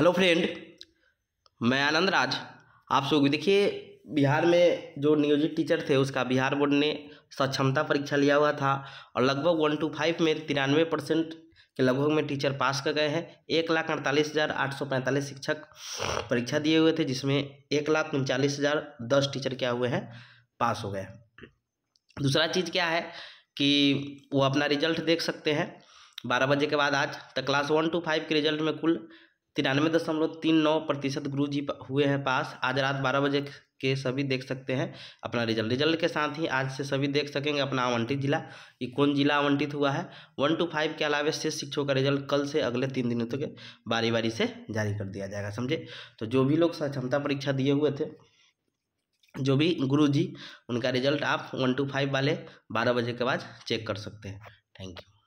hello friend मैं आनंद राज आप सब देखिए बिहार में जो नियोजित टीचर थे उसका बिहार बोर्ड ने सक्षमता परीक्षा लिया हुआ था और लगभग वन टू फाइव में तिरानवे परसेंट के लगभग में टीचर पास कर गए हैं एक लाख अड़तालीस हज़ार आठ सौ पैंतालीस शिक्षक परीक्षा दिए हुए थे जिसमें एक लाख उनचालीस हज़ार दस टीचर क्या हुए हैं पास हो गए दूसरा चीज़ क्या है कि वो अपना रिजल्ट देख सकते हैं बारह बजे के बाद आज तक तो क्लास वन टू फाइव के रिजल्ट में कुल तिरानवे दशमलव तीन नौ प्रतिशत गुरु जी हुए हैं पास आज रात बारह बजे के सभी देख सकते हैं अपना रिजल्ट रिजल्ट के साथ ही आज से सभी देख सकेंगे अपना आवंटित जिला ये कौन जिला आवंटित हुआ है वन टू फाइव के अलावा शेष शिक्षकों का रिजल्ट कल से अगले तीन दिनों तक तो बारी बारी से जारी कर दिया जाएगा समझे तो जो भी लोग सक्षमता परीक्षा दिए हुए थे जो भी गुरु जी उनका रिजल्ट आप वन टू फाइव वाले बारह बजे के बाद चेक कर सकते हैं थैंक यू